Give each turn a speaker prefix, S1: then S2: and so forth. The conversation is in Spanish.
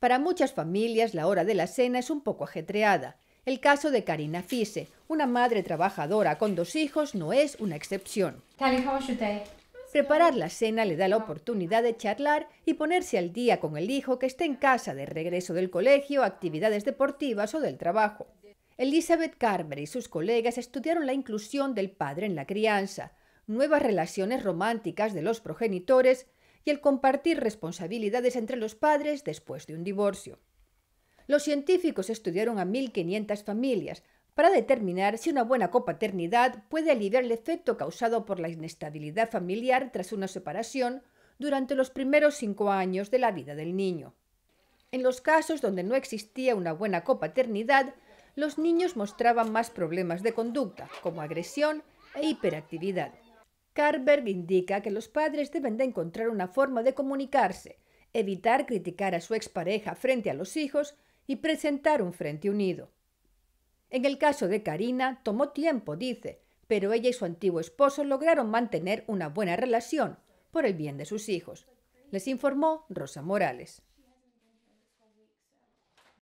S1: Para muchas familias la hora de la cena es un poco ajetreada. El caso de Karina Fise, una madre trabajadora con dos hijos, no es una excepción. Preparar la cena le da la oportunidad de charlar y ponerse al día con el hijo que esté en casa de regreso del colegio, actividades deportivas o del trabajo. Elizabeth Carver y sus colegas estudiaron la inclusión del padre en la crianza, nuevas relaciones románticas de los progenitores el compartir responsabilidades entre los padres después de un divorcio. Los científicos estudiaron a 1.500 familias para determinar si una buena copaternidad puede aliviar el efecto causado por la inestabilidad familiar tras una separación durante los primeros cinco años de la vida del niño. En los casos donde no existía una buena copaternidad, los niños mostraban más problemas de conducta, como agresión e hiperactividad. Carberg indica que los padres deben de encontrar una forma de comunicarse, evitar criticar a su expareja frente a los hijos y presentar un frente unido. En el caso de Karina, tomó tiempo, dice, pero ella y su antiguo esposo lograron mantener una buena relación por el bien de sus hijos. Les informó Rosa Morales.